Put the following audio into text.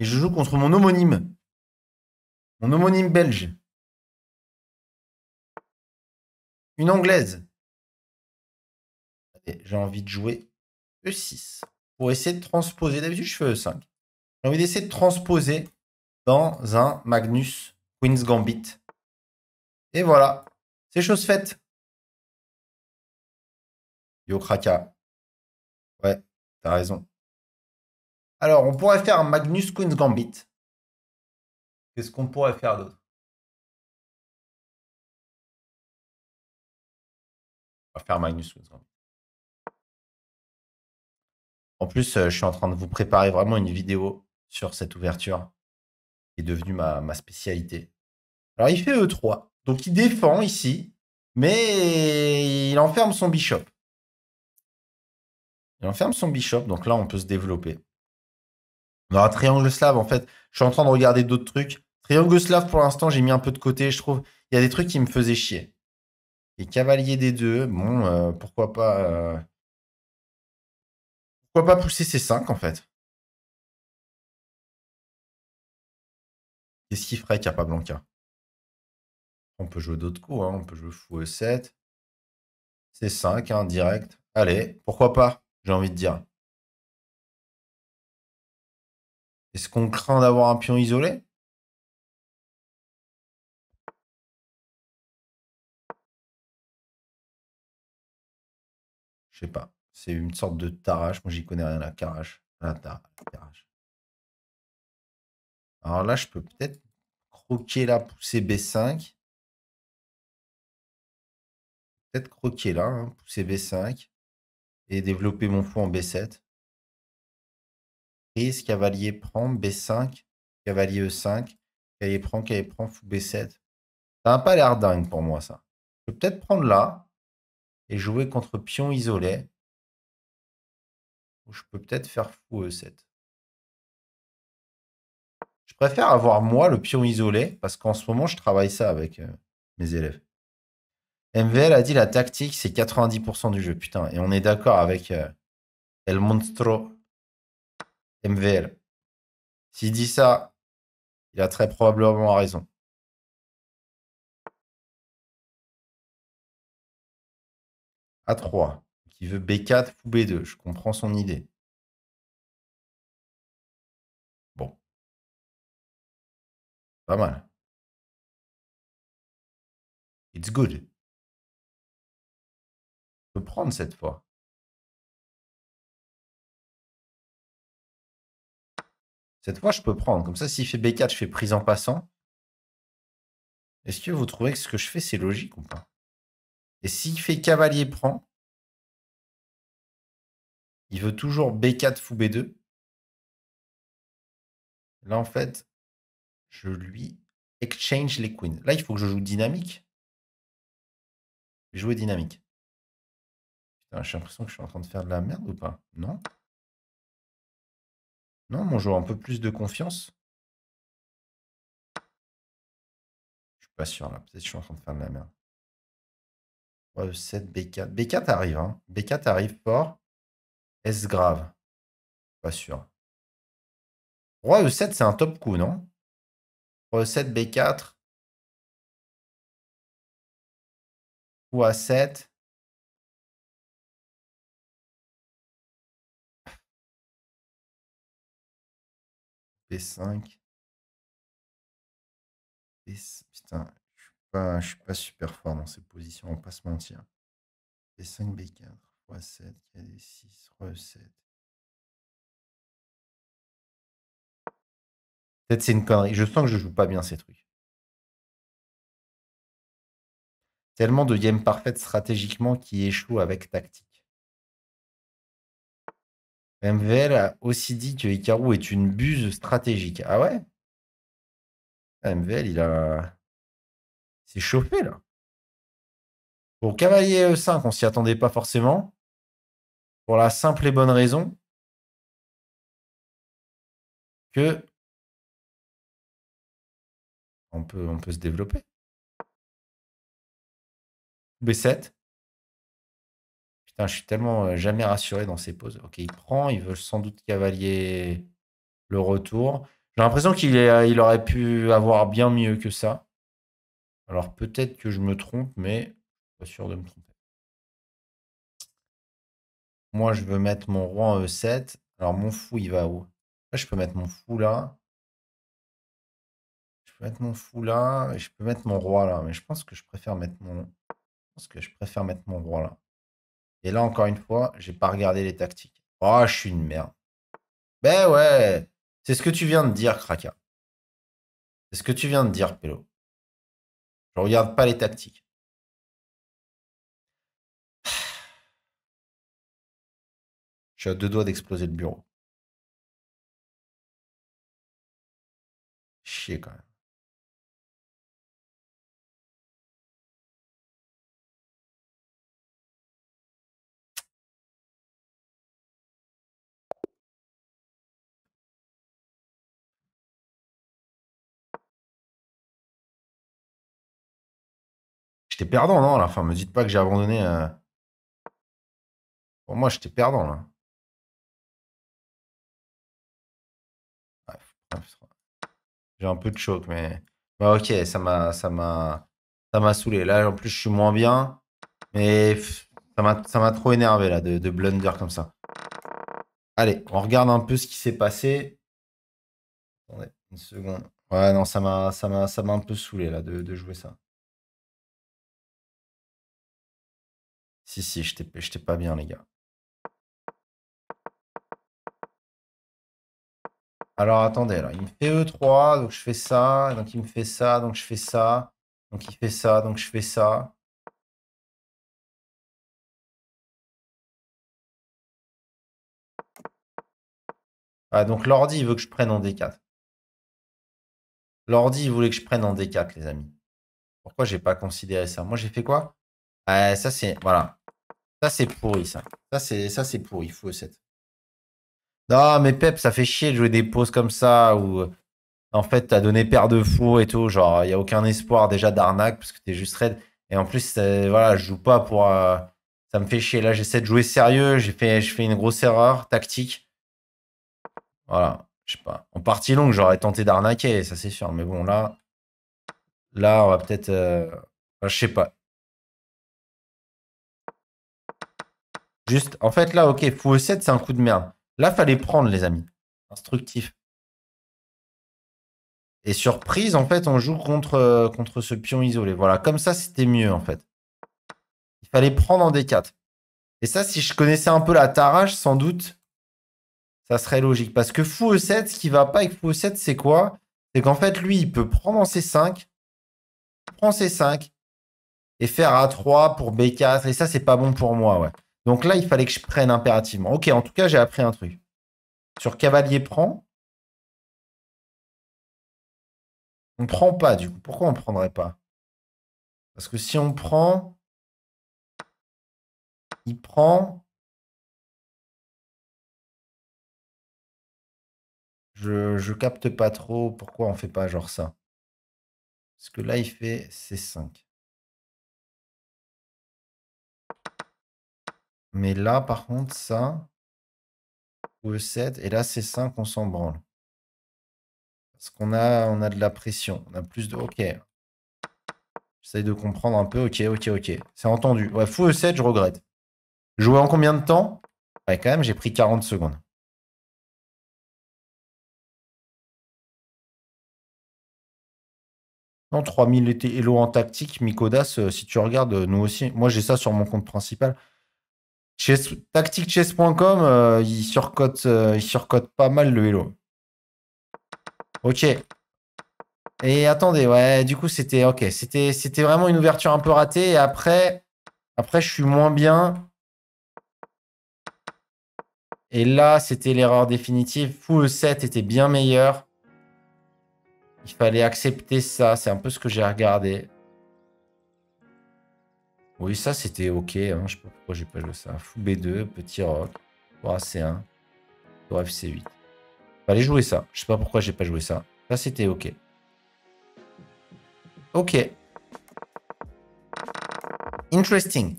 Et je joue contre mon homonyme. Mon homonyme belge. Une anglaise. J'ai envie de jouer E6. Pour essayer de transposer. D'habitude, je fais E5. J'ai envie d'essayer de transposer dans un Magnus Queen's Gambit. Et voilà. C'est chose faite. Yo, Kraka. Ouais, t'as raison. Alors, on pourrait faire Magnus Queen's Gambit. Qu'est-ce qu'on pourrait faire d'autre On va faire Magnus Queen's Gambit. En plus, euh, je suis en train de vous préparer vraiment une vidéo sur cette ouverture qui est devenue ma, ma spécialité. Alors, il fait E3. Donc, il défend ici, mais il enferme son bishop. Il enferme son bishop. Donc là, on peut se développer. On Triangle Slave, en fait. Je suis en train de regarder d'autres trucs. Triangle Slave, pour l'instant, j'ai mis un peu de côté. Je trouve, il y a des trucs qui me faisaient chier. Et cavalier des deux, bon, euh, pourquoi pas. Euh, pourquoi pas pousser ces 5 en fait Qu'est-ce qu'il ferait Blanca On peut jouer d'autres coups, hein. on peut jouer fou E7. c 5, direct. Allez, pourquoi pas, j'ai envie de dire. Est-ce qu'on craint d'avoir un pion isolé Je sais pas. C'est une sorte de tarache. Moi, j'y connais rien, la carache. Alors là, je peux peut-être croquer là, pousser B5. Peut-être croquer là, hein, pousser B5. Et développer mon fou en B7 cavalier prend, B5, cavalier E5, cavalier prend, cavalier prend, fou B7. Ça n'a pas l'air dingue pour moi, ça. Je peux peut-être prendre là et jouer contre pion isolé. Ou je peux peut-être faire fou E7. Je préfère avoir moi le pion isolé parce qu'en ce moment, je travaille ça avec euh, mes élèves. MVL a dit la tactique, c'est 90% du jeu. Putain, et on est d'accord avec euh, El Monstro MVL. S'il dit ça, il a très probablement raison. A3, qui veut B4 ou B2. Je comprends son idée. Bon. Pas mal. It's good. Je peux prendre cette fois. Cette fois, je peux prendre. Comme ça, s'il fait B4, je fais prise en passant. Est-ce que vous trouvez que ce que je fais, c'est logique ou pas Et s'il fait cavalier prend, il veut toujours B4 fou B2. Là, en fait, je lui exchange les queens. Là, il faut que je joue dynamique. Je jouer dynamique. j'ai l'impression que je suis en train de faire de la merde ou pas Non non, moi j'aurais un peu plus de confiance. Je ne suis pas sûr là. Peut-être que je suis en train de faire de la merde. e 7 B4. B4 arrive. Hein. B4 arrive fort. S grave. Pas sûr. Roi E7, c'est un top coup, non Roi E7, B4. Ou A7. b 5 Putain, je suis pas, suis pas super fort dans ces positions, on va pas se mentir. b 5 B4, x7, KD6, re7. Peut-être c'est une connerie. Je sens que je joue pas bien ces trucs. Tellement de games parfaites stratégiquement qui échouent avec tactique. MVL a aussi dit que Icaro est une buse stratégique. Ah ouais MVL, il a. C'est chauffé, là. Pour Cavalier e 5, on s'y attendait pas forcément. Pour la simple et bonne raison que. On peut, on peut se développer. B7 je suis tellement euh, jamais rassuré dans ces poses. Ok, il prend, il veut sans doute cavalier le retour. J'ai l'impression qu'il euh, il aurait pu avoir bien mieux que ça. Alors peut-être que je me trompe, mais je suis pas sûr de me tromper. Moi, je veux mettre mon roi en E7. Alors mon fou, il va où je peux mettre mon fou là. Je peux mettre mon fou là et je peux mettre mon roi là. Mais je pense que je préfère mettre mon. Je pense que je préfère mettre mon roi là. Et là, encore une fois, j'ai pas regardé les tactiques. Oh, je suis une merde. Ben ouais, c'est ce que tu viens de dire, Kraka. C'est ce que tu viens de dire, Pélo. Je regarde pas les tactiques. Je suis à deux doigts d'exploser le bureau. Chier quand même. J'étais perdant, non, Là, la Me dites pas que j'ai abandonné. Euh. Pour moi, j'étais perdant, là. j'ai un peu de choc, mais. Bah, ok, ça m'a. Ça m'a. Ça m'a saoulé. Là, en plus, je suis moins bien. Mais ça m'a trop énervé, là, de, blunder comme ça. Allez, on regarde un peu ce qui s'est passé. Attendez, une seconde. Ouais, non, ça m'a un peu saoulé, là, de jouer ça. Si, si, je j'étais pas bien, les gars. Alors attendez, alors il me fait E3, donc je fais ça, donc il me fait ça, donc je fais ça, donc il fait ça, donc je fais ça. Ah, donc l'ordi, il veut que je prenne en D4. L'ordi, il voulait que je prenne en D4, les amis. Pourquoi j'ai pas considéré ça Moi, j'ai fait quoi ah, Ça, c'est... Voilà. Ça, c'est pourri, ça. Ça, c'est, ça, c'est pourri, fou 7. Non, mais Pep, ça fait chier de jouer des pauses comme ça où, euh, en fait, t'as donné paire de fous et tout. Genre, il n'y a aucun espoir déjà d'arnaque parce que t'es juste raid. Et en plus, euh, voilà, je joue pas pour. Euh, ça me fait chier. Là, j'essaie de jouer sérieux. J'ai fait, je fais une grosse erreur tactique. Voilà. Je sais pas. En partie longue, j'aurais tenté d'arnaquer, ça c'est sûr. Mais bon, là. Là, on va peut-être. je sais pas. Juste, en fait, là, ok, fou e 7, c'est un coup de merde. Là, il fallait prendre, les amis. Instructif. Et surprise, en fait, on joue contre, euh, contre ce pion isolé. Voilà, comme ça, c'était mieux, en fait. Il fallait prendre en D4. Et ça, si je connaissais un peu la tarache, sans doute, ça serait logique. Parce que fou E7, ce qui va pas avec fou E7, c'est quoi C'est qu'en fait, lui, il peut prendre en C5, prendre C5, et faire A3 pour B4. Et ça, c'est pas bon pour moi, ouais. Donc là, il fallait que je prenne impérativement. Ok, en tout cas, j'ai appris un truc. Sur cavalier prend, on prend pas du coup. Pourquoi on prendrait pas Parce que si on prend, il prend. Je, je capte pas trop pourquoi on fait pas genre ça. Parce que là, il fait C5. Mais là, par contre, ça, Fou e 7, et là, c'est 5, qu'on s'en branle. Parce qu'on a, on a de la pression, on a plus de... Ok. J'essaye de comprendre un peu, ok, ok, ok. C'est entendu. Ouais, fou E7, je regrette. Jouer en combien de temps Ouais, quand même, j'ai pris 40 secondes. Non, 3000 Elo en tactique, Mikodas, euh, si tu regardes, euh, nous aussi, moi j'ai ça sur mon compte principal tacticchess.com, euh, euh, il, surcote, pas mal le vélo. Ok. Et attendez, ouais, du coup, c'était ok. C'était, vraiment une ouverture un peu ratée. Et après, après, je suis moins bien. Et là, c'était l'erreur définitive. Fou 7 était bien meilleur. Il fallait accepter ça. C'est un peu ce que j'ai regardé. Oui, ça c'était ok. Hein. Je sais pas pourquoi j'ai pas joué ça. Fou B2, petit rock, 3 C1, roi FC8. Fallait jouer ça. Je sais pas pourquoi j'ai pas joué ça. Ça c'était ok. Ok. Interesting.